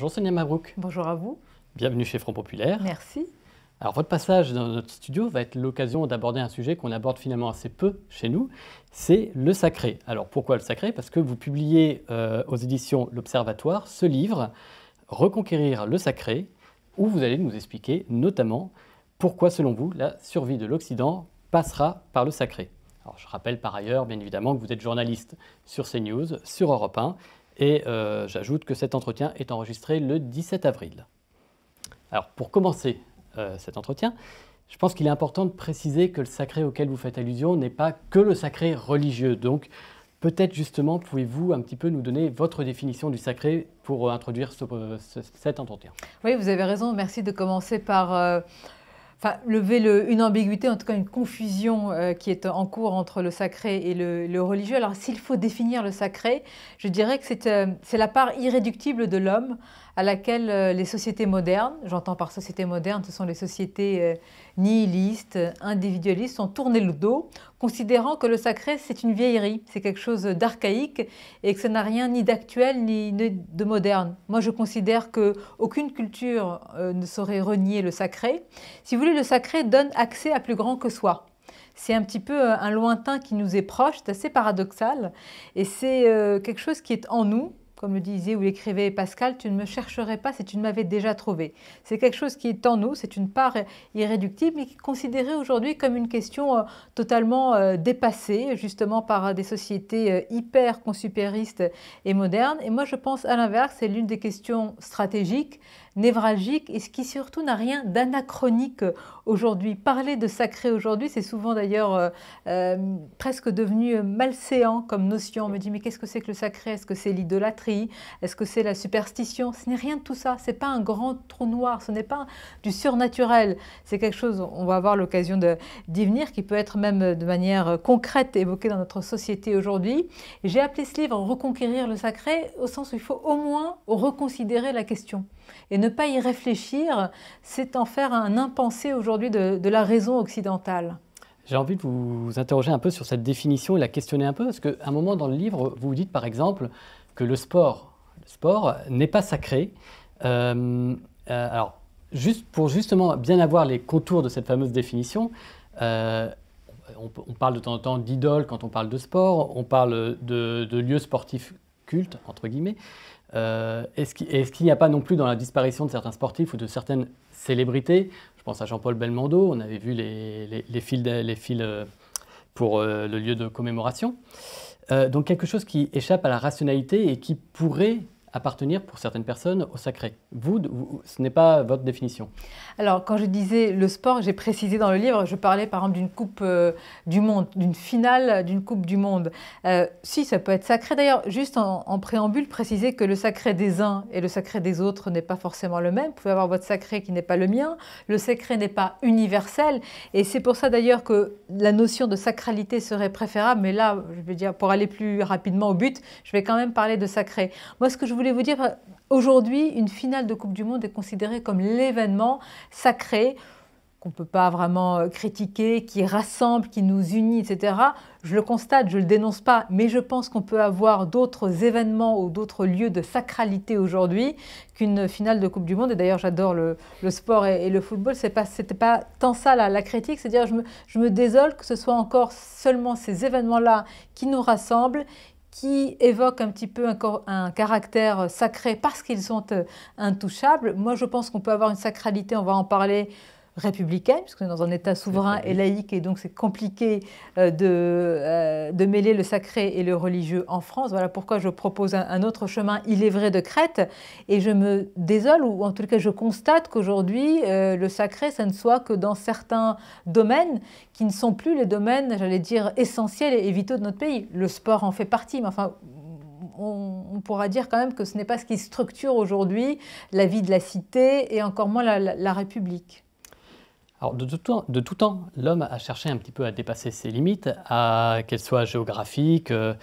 Bonjour Sonia Mabrouk. Bonjour à vous. Bienvenue chez Front Populaire. Merci. Alors votre passage dans notre studio va être l'occasion d'aborder un sujet qu'on aborde finalement assez peu chez nous, c'est le sacré. Alors pourquoi le sacré Parce que vous publiez euh, aux éditions L'Observatoire ce livre, Reconquérir le sacré, où vous allez nous expliquer notamment pourquoi selon vous la survie de l'Occident passera par le sacré. Alors je rappelle par ailleurs bien évidemment que vous êtes journaliste sur CNews, sur Europe 1, et euh, j'ajoute que cet entretien est enregistré le 17 avril. Alors pour commencer euh, cet entretien, je pense qu'il est important de préciser que le sacré auquel vous faites allusion n'est pas que le sacré religieux. Donc peut-être justement pouvez-vous un petit peu nous donner votre définition du sacré pour euh, introduire cet entretien. Oui, vous avez raison. Merci de commencer par enfin, lever une ambiguïté, en tout cas une confusion euh, qui est en cours entre le sacré et le, religieux. Alors s'il faut définir le sacré, je dirais que c'est euh, la part irréductible de l'homme à laquelle euh, les sociétés modernes, j'entends par société moderne, ce sont les sociétés euh, nihilistes, individualistes, ont tourné le dos, considérant que le sacré, c'est une vieillerie, c'est quelque chose d'archaïque et que ça n'a rien ni d'actuel ni de moderne. Moi, je considère qu'aucune culture euh, ne saurait renier le sacré. Si vous voulez, le sacré donne accès à plus grand que soi c'est un petit peu un lointain qui nous est proche, c'est assez paradoxal, et c'est quelque chose qui est en nous, comme le disait ou l'écrivait Pascal, tu ne me chercherais pas si tu ne m'avais déjà trouvé. C'est quelque chose qui est en nous, c'est une part irréductible, mais qui est considérée aujourd'hui comme une question euh, totalement euh, dépassée, justement par des sociétés euh, hyper consupéristes et modernes. Et moi, je pense à l'inverse, c'est l'une des questions stratégiques névralgique et ce qui surtout n'a rien d'anachronique euh, aujourd'hui. Parler de sacré aujourd'hui, c'est souvent d'ailleurs euh, euh, presque devenu malséant comme notion. On me dit mais qu'est-ce que c'est que le sacré Est-ce que c'est l'idolâtrie Est-ce que c'est la superstition Ce n'est rien de tout ça. C'est pas un grand trou noir. Ce n'est pas du surnaturel. C'est quelque chose. On va avoir l'occasion d'y venir, qui peut être même de manière concrète évoqué dans notre société aujourd'hui. J'ai appelé ce livre Reconquérir le sacré au sens où il faut au moins reconsidérer la question et ne pas y réfléchir, c'est en faire un impensé aujourd'hui de, la raison occidentale. J'ai envie de vous interroger un peu sur cette définition et la questionner un peu, parce qu'à un moment dans le livre, vous dites par exemple que le sport, le sport n'est pas sacré. Euh, euh, alors, juste pour justement bien avoir les contours de cette fameuse définition, euh, on, parle de temps en temps d'idole quand on parle de sport, on parle de, de lieux sportifs cultes, entre guillemets. Euh, est-ce qu'il n'y a pas non plus dans la disparition de certains sportifs ou de certaines célébrités, je pense à Jean-Paul Belmondo, on avait vu les, fils, les fils euh, pour euh, le lieu de commémoration, donc quelque chose qui échappe à la rationalité et qui pourrait appartenir pour certaines personnes au sacré. Vous, ce n'est pas votre définition. Alors, quand je disais le sport, j'ai précisé dans le livre, je parlais par exemple d'une Coupe euh, du Monde, d'une finale d'une Coupe du Monde. Euh, si, ça peut être sacré. D'ailleurs, juste en, préambule, préciser que le sacré des uns et le sacré des autres n'est pas forcément le même. Vous pouvez avoir votre sacré qui n'est pas le mien. Le sacré n'est pas universel. Et c'est pour ça d'ailleurs que la notion de sacralité serait préférable. Mais là, je veux dire, pour aller plus rapidement au but, je vais quand même parler de sacré. Moi, ce que je voulais vous dire, euh, aujourd'hui, une finale de Coupe du Monde est considérée comme l'événement sacré qu'on ne peut pas vraiment euh, critiquer, qui rassemble, qui nous unit, etc. Je le constate, je ne le dénonce pas, mais je pense qu'on peut avoir d'autres événements ou d'autres lieux de sacralité aujourd'hui qu'une finale de Coupe du Monde. Et d'ailleurs, j'adore le, sport et, le football. Ce n'était pas, tant ça la, la critique, c'est-à-dire je je me désole que ce soit encore seulement ces événements-là qui nous rassemblent, qui évoquent un petit peu un, un caractère sacré parce qu'ils sont euh, intouchables. Moi, je pense qu'on peut avoir une sacralité, on va en parler, républicaine, nous sommes dans un État souverain et laïque, et donc c'est compliqué euh, de, euh, de, mêler le sacré et le religieux en France. Voilà pourquoi je propose un, autre chemin, il est vrai, de Crète, et je me désole, ou en tout cas je constate qu'aujourd'hui, euh, le sacré, ça ne soit que dans certains domaines qui ne sont plus les domaines, j'allais dire, essentiels et vitaux de notre pays. Le sport en fait partie, mais enfin, on, pourra dire quand même que ce n'est pas ce qui structure aujourd'hui la vie de la cité et encore moins la République de tout temps, l'homme a cherché un petit peu à dépasser ses limites, à qu'elles soient géographiques, euh,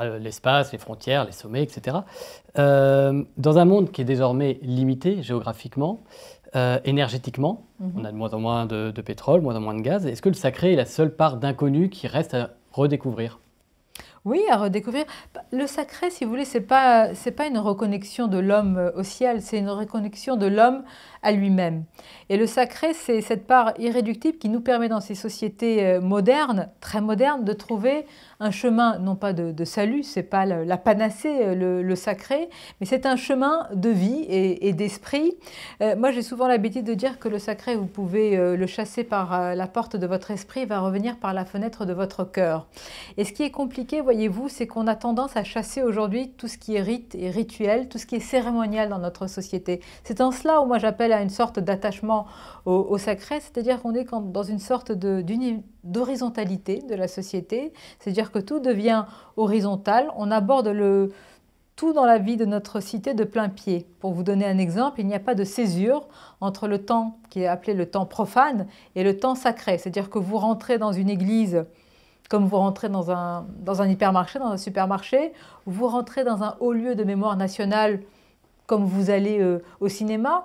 euh, l'espace, les frontières, les sommets, etc. Euh, dans un monde qui est désormais limité géographiquement, énergétiquement, mhm. on a de moins en moins de, de pétrole, moins en moins de gaz. Est-ce que le sacré est la seule part d'inconnu qui reste à redécouvrir oui, à redécouvrir. Bah, le sacré, si vous voulez, c'est pas c'est pas une reconnexion de l'homme euh, au ciel, c'est une reconnexion de l'homme à lui-même. Et le sacré, c'est cette part irréductible qui nous permet dans ces sociétés euh, modernes, très modernes, de trouver un chemin, non pas de, de salut, c'est pas la, panacée, euh, le, sacré, mais c'est un chemin de vie et, d'esprit. moi, j'ai souvent l'habitude de dire que le sacré, vous pouvez le chasser par la porte de votre esprit, il va revenir par la fenêtre de votre cœur. Et ce qui est compliqué, voyez vous c'est qu'on a tendance à chasser aujourd'hui tout ce qui est rite et rituel, tout ce qui est cérémonial dans notre société. C'est en cela où moi j'appelle à une sorte d'attachement au, sacré, c'est-à-dire qu'on est dans une sorte d'horizontalité de, la société, c'est-à-dire que tout devient horizontal, on aborde le, tout dans la vie de notre cité de plein pied. Pour vous donner un exemple, il n'y a pas de césure entre le temps qui est appelé le temps profane et le temps sacré. C'est-à-dire que vous rentrez dans une église comme vous rentrez dans un, dans un hypermarché, dans un supermarché, vous rentrez dans un haut lieu de mémoire nationale comme vous allez euh, au cinéma.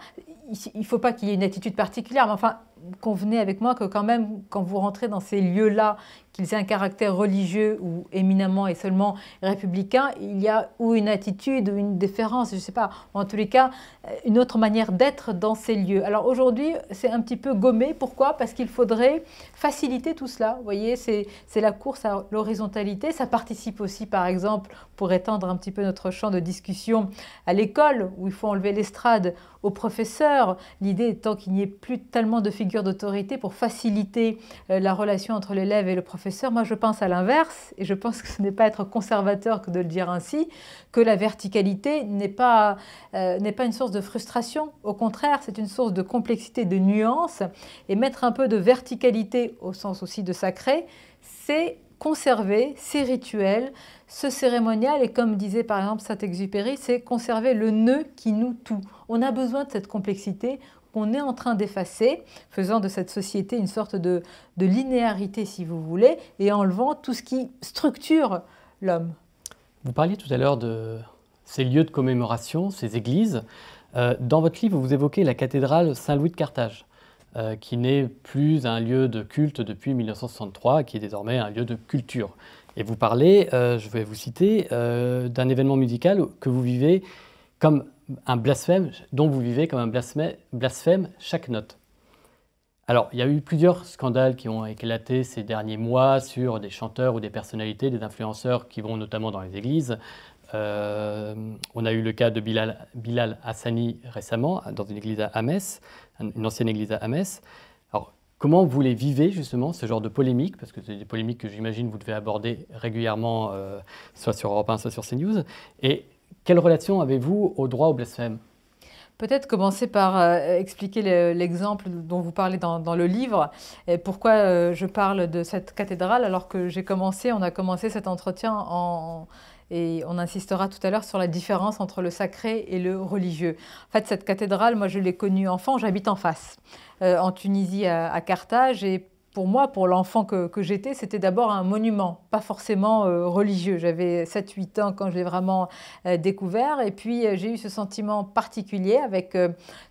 Il ne faut pas qu'il y ait une attitude particulière, mais enfin, convenez avec moi que quand même, quand vous rentrez dans ces lieux-là, qu'ils aient un caractère religieux ou éminemment et seulement républicain, il y a ou une attitude ou une déférence, je ne sais pas, en tous les cas, euh, une autre manière d'être dans ces lieux. Alors aujourd'hui, c'est un petit peu gommé. Pourquoi Parce qu'il faudrait faciliter tout cela. Vous voyez, c'est la course à l'horizontalité. Ça participe aussi, par exemple, pour étendre un petit peu notre champ de discussion à l'école, où il faut enlever l'estrade, au professeurs. L'idée étant qu'il n'y ait plus tellement de figures d'autorité pour faciliter euh, la relation entre l'élève et le professeur. Moi, je pense à l'inverse, et je pense que ce n'est pas être conservateur que de le dire ainsi, que la verticalité n'est pas, euh, n'est pas une source de frustration. Au contraire, c'est une source de complexité, de nuance. Et mettre un peu de verticalité au sens aussi de sacré, c'est conserver ces rituels, ce cérémonial, et comme disait par exemple Saint-Exupéry, c'est conserver le nœud qui nous tout. On a besoin de cette complexité qu'on est en train d'effacer, faisant de cette société une sorte de, linéarité, si vous voulez, et enlevant tout ce qui structure l'homme. Vous parliez tout à l'heure de ces lieux de commémoration, ces églises. Euh, dans votre livre, vous évoquez la cathédrale Saint-Louis de Carthage. Euh, qui n'est plus un lieu de culte depuis 1963, qui est désormais un lieu de culture. Et vous parlez, euh, je vais vous citer, euh, d'un événement musical que vous vivez comme un blasphème, dont vous vivez comme un blasphème, blasphème chaque note. Alors, il y a eu plusieurs scandales qui ont éclaté ces derniers mois sur des chanteurs ou des personnalités, des influenceurs qui vont notamment dans les églises, euh, on a eu le cas de Bilal, Bilal, Hassani récemment, dans une église à Metz, une ancienne église à Metz. Alors, comment vous les vivez justement, ce genre de polémique Parce que c'est des polémiques que j'imagine vous devez aborder régulièrement, euh, soit sur Europe 1, soit sur CNews. Et quelle relation avez-vous au droit au blasphème Peut-être commencer par euh, expliquer l'exemple dont vous parlez dans, le livre et pourquoi je parle de cette cathédrale alors que j'ai commencé, on a commencé cet entretien en, et on insistera tout à l'heure sur la différence entre le sacré et le religieux. En fait, cette cathédrale, moi, je l'ai connue enfant, j'habite en face, euh, en Tunisie, à, Carthage. Et pour moi, pour l'enfant que, j'étais, c'était d'abord un monument, pas forcément euh, religieux. J'avais 7-8 ans quand je l'ai vraiment euh, découvert. Et puis, j'ai eu ce sentiment particulier avec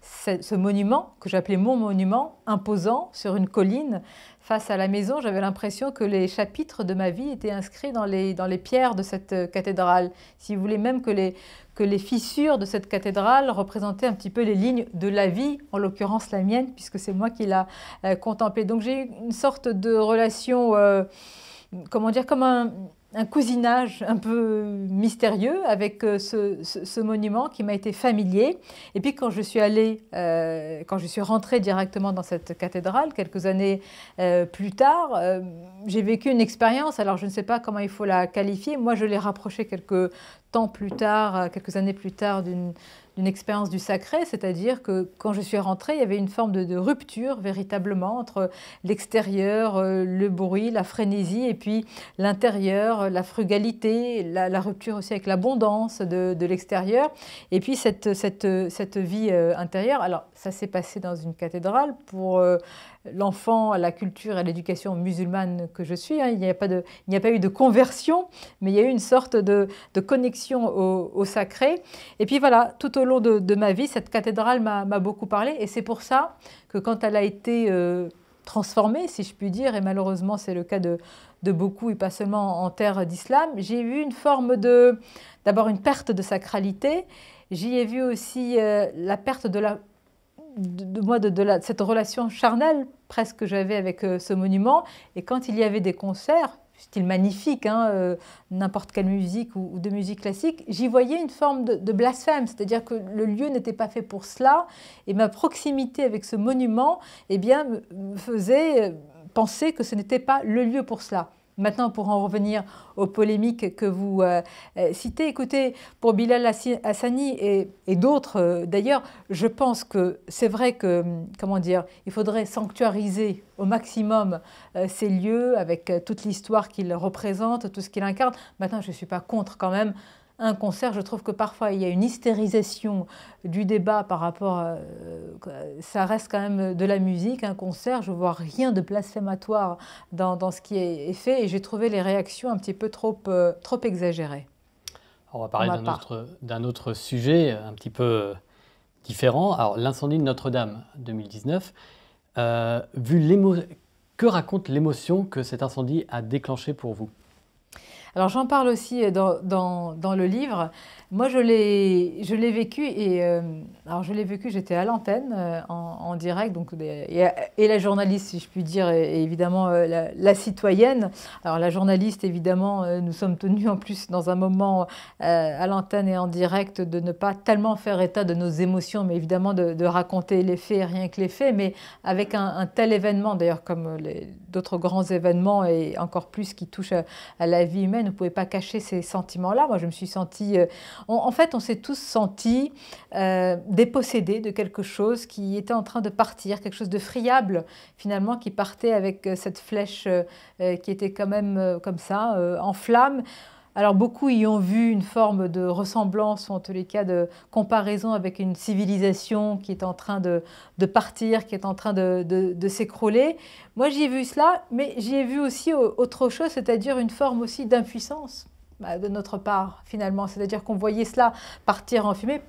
ce, monument, que j'appelais mon monument, imposant sur une colline, face à la maison, j'avais l'impression que les chapitres de ma vie étaient inscrits dans les, dans les pierres de cette euh, cathédrale. Si vous voulez, même que les, que les fissures de cette cathédrale représentaient un petit peu les lignes de la vie, en l'occurrence la mienne, puisque c'est moi qui l'a euh, contemplée. Donc j'ai eu une sorte de relation, euh, comment dire, comme un un cousinage un peu mystérieux avec euh, ce, monument qui m'a été familier. Et puis quand je suis allée, euh, quand je suis rentrée directement dans cette cathédrale, quelques années euh, plus tard, j'ai vécu une expérience, alors je ne sais pas comment il faut la qualifier, moi je l'ai rapprochée quelques temps plus tard, quelques années plus tard, d'une une expérience du sacré, c'est-à-dire que quand je suis rentrée, il y avait une forme de, rupture véritablement entre l'extérieur, euh, le bruit, la frénésie, et puis l'intérieur, euh, la frugalité, la, rupture aussi avec l'abondance de, l'extérieur, et puis cette, cette, vie euh, intérieure. Alors ça s'est passé dans une cathédrale pour l'enfant à la culture et à l'éducation musulmane que je suis. Hein, il n'y a, a, pas eu de conversion, mais il y a eu une sorte de, connexion au, sacré. Et puis voilà, tout au long de, ma vie, cette cathédrale m'a beaucoup parlé. Et c'est pour ça que quand elle a été euh, transformée, si je puis dire, et malheureusement c'est le cas de, beaucoup, et pas seulement en terre d'islam, j'ai eu une forme de... D'abord une perte de sacralité. J'y ai vu aussi euh, la perte de la de, moi, de, cette relation charnelle presque que j'avais avec euh, ce monument. Et quand il y avait des concerts, style magnifique, hein, euh, n'importe quelle musique ou, de musique classique, j'y voyais une forme de, blasphème, c'est-à-dire que le lieu n'était pas fait pour cela, et ma proximité avec ce monument eh bien, me faisait euh, penser que ce n'était pas le lieu pour cela. Maintenant, pour en revenir aux polémiques que vous euh, euh, citez, écoutez, pour Bilal Hassani et, d'autres euh, d'ailleurs, je pense que c'est vrai que, hum, comment dire, il faudrait sanctuariser au maximum ces lieux avec toute l'histoire qu'ils représentent, tout ce qu'ils incarnent. Maintenant, je ne suis pas contre quand même un concert, je trouve que parfois il y a une hystérisation du débat par rapport à... Euh, euh, ça reste quand même de la musique, un concert, je vois rien de blasphématoire dans, ce qui est fait et j'ai trouvé les réactions un petit peu trop, euh, trop exagérées. on va parler d'un autre, sujet un petit peu différent. Alors l'incendie de Notre-Dame 2019, que raconte l'émotion que cet incendie a déclenché pour vous alors j'en parle aussi euh, dans, dans, dans, le livre. Moi, je l'ai vécu et euh, alors je l'ai vécu. J'étais à l'antenne euh, en, en, direct, donc et, la journaliste, si je puis dire, et, évidemment la, citoyenne. Alors la journaliste, évidemment, nous sommes tenus en plus dans un moment à l'antenne et en direct de ne pas tellement faire état de nos émotions, mais évidemment de, de raconter les faits, rien que les faits, mais avec un, tel événement, d'ailleurs comme d'autres grands événements et encore plus qui touchent à, à la vie humaine ne pouvait pas cacher ces sentiments-là. Moi, je me suis sentie... Euh, en fait, on s'est tous sentis euh, dépossédés de quelque chose qui était en train de partir, quelque chose de friable, finalement, qui partait avec euh, cette flèche qui était quand même comme ça, en flamme. Alors beaucoup y ont vu une forme de ressemblance, ou en tous les cas de comparaison avec une civilisation qui est en train de, de partir, qui est en train de, de, s'écrouler. Moi j'y ai vu cela, mais j'y ai vu aussi autre chose, c'est-à-dire une forme aussi d'impuissance bah, de notre part finalement. C'est-à-dire qu'on voyait cela partir en fumée,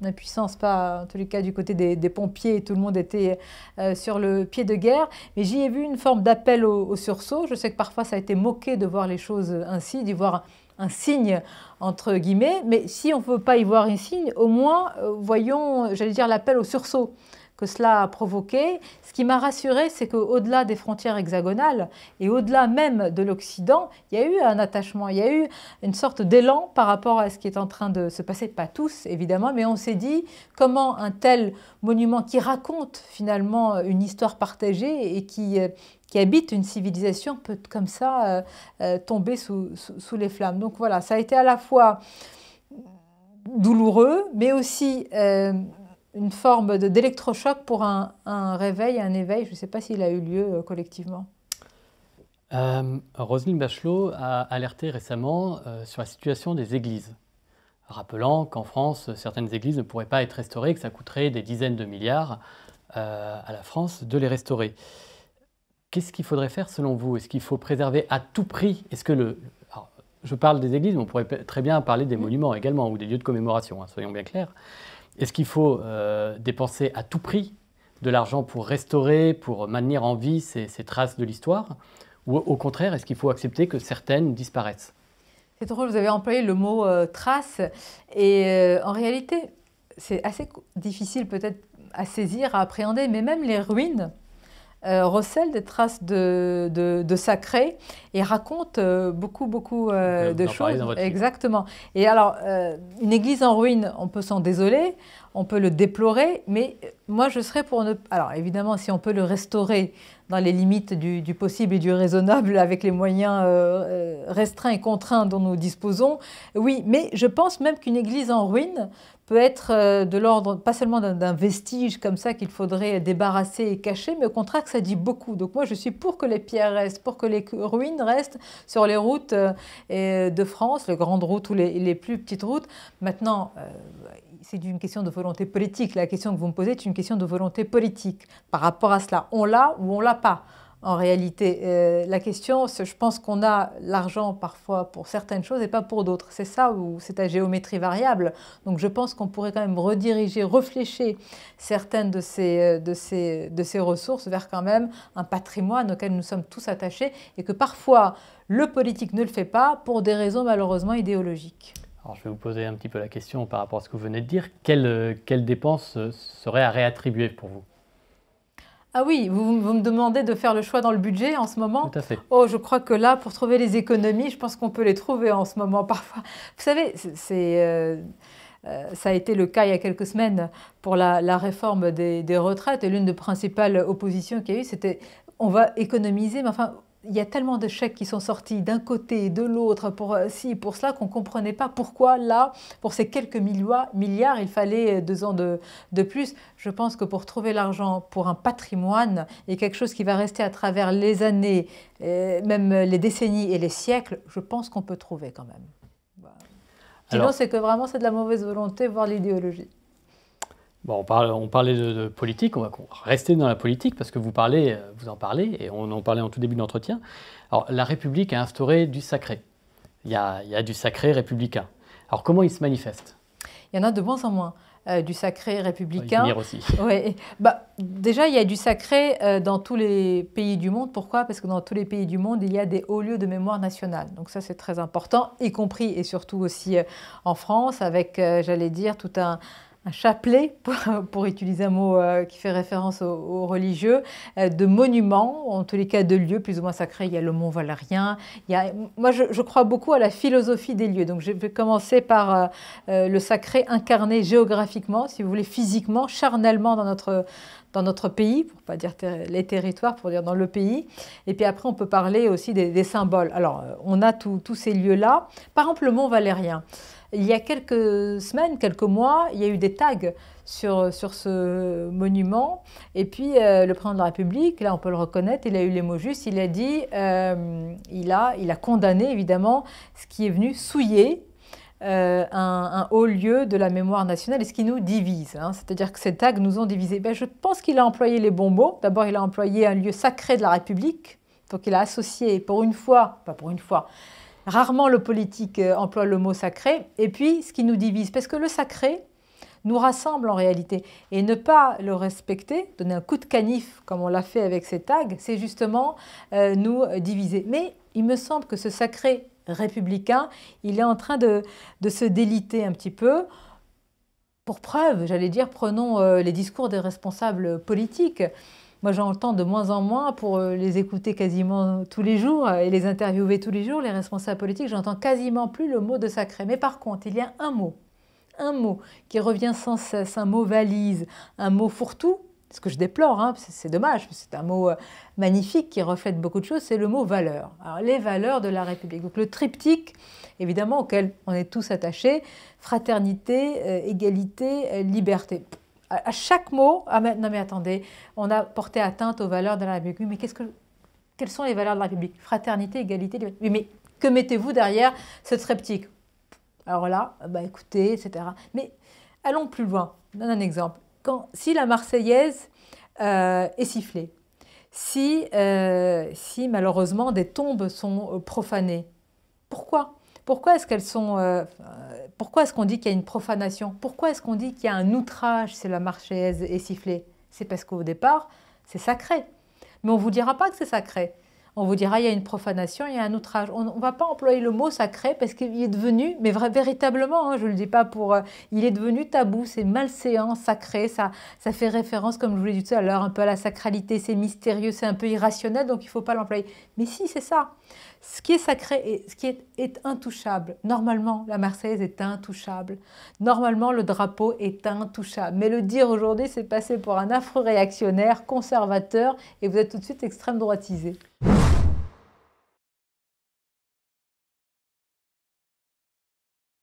l'impuissance, pas en tous les cas du côté des, pompiers, tout le monde était euh, sur le pied de guerre, mais j'y ai vu une forme d'appel au, sursaut. Je sais que parfois ça a été moqué de voir les choses ainsi, d'y voir un signe entre guillemets, mais si on ne peut pas y voir un signe, au moins euh, voyons, j'allais dire, l'appel au sursaut que cela a provoqué. Ce qui m'a rassuré, c'est qu'au-delà des frontières hexagonales et au-delà même de l'Occident, il y a eu un attachement, il y a eu une sorte d'élan par rapport à ce qui est en train de se passer. Pas tous, évidemment, mais on s'est dit comment un tel monument qui raconte finalement une histoire partagée et qui euh, qui habite une civilisation peut comme ça euh, euh, tomber sous, les flammes. Donc voilà, ça a été à la fois douloureux, mais aussi une forme d'électrochoc pour un, réveil, un éveil. Je ne sais pas s'il a eu lieu euh, collectivement. Euh, Roselyne Bachelot a alerté récemment euh, sur la situation des églises, rappelant qu'en France, certaines églises ne pourraient pas être restaurées, que ça coûterait des dizaines de milliards à la France de les restaurer. Qu'est-ce qu'il faudrait faire selon vous Est-ce qu'il faut préserver à tout prix Est-ce que le, je parle des églises, mais on pourrait très bien parler des monuments également ou des lieux de commémoration, hein, soyons bien clairs. Est-ce qu'il faut euh, dépenser à tout prix de l'argent pour restaurer, pour maintenir en vie ces, traces de l'histoire Ou au contraire, est-ce qu'il faut accepter que certaines disparaissent C'est drôle, vous avez employé le mot euh, trace. Et euh, en réalité, c'est assez difficile peut-être à saisir, à appréhender, mais même les ruines, euh, recèle des traces de, de, sacré et raconte euh, beaucoup, beaucoup euh, de choses. Exactement. Et alors, une église en ruine, on peut s'en désoler, on peut le déplorer, mais moi, je serais pour ne... Alors, évidemment, si on peut le restaurer dans les limites du possible et du raisonnable, avec les moyens restreints et contraints dont nous disposons, oui, mais je pense même qu'une église en ruine peut être euh, de l'ordre pas seulement d'un vestige comme ça qu'il faudrait débarrasser et cacher, mais au contraire que ça dit beaucoup. Donc moi je suis pour que les pierres restent, pour que les ruines restent sur les routes euh, euh, de France, les grandes routes ou les, plus petites routes. Maintenant, c'est une question de volonté politique. La question que vous me posez est une question de volonté politique par rapport à cela. On l'a ou on l'a pas en réalité. Euh, la question, je pense qu'on a l'argent parfois pour certaines choses et pas pour d'autres. C'est ça ou c'est à géométrie variable. Donc je pense qu'on pourrait quand même rediriger, reflécher certaines de ces, euh, de, ces, de ces ressources vers quand même un patrimoine auquel nous sommes tous attachés et que parfois le politique ne le fait pas pour des raisons malheureusement idéologiques. Alors je vais vous poser un petit peu la question par rapport à ce que vous venez de dire. Quelles euh, dépenses seraient à réattribuer pour vous ah oui, vous, me demandez de faire le choix dans le budget en ce moment. Tout à fait. Oh, je crois que là, pour trouver les économies, je pense qu'on peut les trouver en ce moment parfois. Vous savez, c'est, euh, euh, ça a été le cas il y a quelques semaines pour la, réforme des, des retraites et l'une des principales oppositions qu'il y a eu, c'était on va économiser, mais enfin, il y a tellement de chèques qui sont sortis d'un côté et de l'autre pour euh, ci, pour cela, qu'on ne comprenait pas pourquoi là, pour ces quelques milliards, il fallait euh, deux ans de, de plus. Je pense que pour trouver l'argent pour un patrimoine et quelque chose qui va rester à travers les années, euh, même les décennies et les siècles, je pense qu'on peut trouver quand même. Sinon, c'est que vraiment, c'est de la mauvaise volonté, voire l'idéologie on, parlait de, politique, on va rester dans la politique parce que vous, en parlez, et on en parlait en tout début d'entretien. Alors, la République a instauré du sacré. Il y, a, du sacré républicain. Alors, comment il se manifeste Il y en a de moins en moins. Euh, du sacré républicain. Il aussi. Bah, déjà, il y a du sacré euh, dans tous les pays du monde. Pourquoi Parce que dans tous les pays du monde, il y a des hauts lieux de mémoire nationale. Donc ça, c'est très important, y compris et surtout aussi euh, en France, avec, j'allais dire, tout un, un chapelet, pour, utiliser un mot euh, qui fait référence aux, religieux, euh, de monuments, en tous les cas de lieux plus ou moins sacrés. Il y a le Mont Valérien. moi, je, crois beaucoup à la philosophie des lieux. Donc, je vais commencer par euh, le sacré incarné géographiquement, si vous voulez, physiquement, charnellement dans notre dans notre pays, pour pas dire les territoires, pour dire dans le pays. Et puis après, on peut parler aussi des, des symboles. Alors, on a tous ces lieux-là. Par exemple, le Mont Valérien. Il y a quelques semaines, quelques mois, il y a eu des tags sur, ce monument. Et puis, euh, le président de la République, là, on peut le reconnaître, il a eu les mots justes. Il a dit, euh, il, a, condamné, évidemment, ce qui est venu souiller euh, un, haut lieu de la mémoire nationale et ce qui nous divise. Hein. C'est-à-dire que ces tags nous ont divisés. Ben, je pense qu'il a employé les bons mots. D'abord, il a employé un lieu sacré de la République. Donc il a associé, pour une fois, pas pour une fois, Rarement le politique euh, emploie le mot sacré. Et puis, ce qui nous divise, parce que le sacré nous rassemble en réalité. Et ne pas le respecter, donner un coup de canif comme on l'a fait avec ces tags, c'est justement euh, nous diviser. Mais il me semble que ce sacré républicain, il est en train de, se déliter un petit peu. Pour preuve, j'allais dire, prenons euh, les discours des responsables politiques. Moi, j'entends de moins en moins pour euh, les écouter quasiment tous les jours euh, et les interviewer tous les jours, les responsables politiques, j'entends quasiment plus le mot de sacré. Mais par contre, il y a un mot, un mot qui revient sans cesse, un mot valise, un mot fourre-tout, ce que je déplore, hein, c'est dommage, c'est un mot euh, magnifique qui reflète beaucoup de choses, c'est le mot valeur. les valeurs de la République. Donc le triptyque, évidemment, auquel on est tous attachés, fraternité, égalité, liberté à, chaque mot, ah mais, non mais attendez, on a porté atteinte aux valeurs de la République. Mais qu'est-ce que, quelles sont les valeurs de la République Fraternité, égalité, Mais, que mettez-vous derrière cette sceptique Alors là, bah écoutez, etc. Mais allons plus loin. Donne un exemple. Quand, si la Marseillaise euh, est sifflée, si, euh, si malheureusement des tombes sont euh, profanées, pourquoi Pourquoi est-ce qu'elles sont pourquoi est-ce qu'on dit qu'il y a une profanation Pourquoi est-ce qu'on dit qu'il y a un outrage si la marchaise est sifflée C'est parce qu'au départ, c'est sacré. Mais on ne vous dira pas que c'est sacré. On vous dira il y a une profanation, il y a un outrage. On ne va pas employer le mot sacré parce qu'il est devenu, mais véritablement, hein, je ne le dis pas pour... Euh, il est devenu tabou, c'est malséant, sacré, ça, ça fait référence, comme je vous l'ai dit tout à l'heure, un peu à la sacralité, c'est mystérieux, c'est un peu irrationnel, donc il ne faut pas l'employer. Mais si, c'est ça. Ce qui est sacré et ce qui est, intouchable. Normalement, la Marseillaise est intouchable. Normalement, le drapeau est intouchable. Mais le dire aujourd'hui, c'est passer pour un affreux réactionnaire, conservateur, et vous êtes tout de suite extrême droitisé.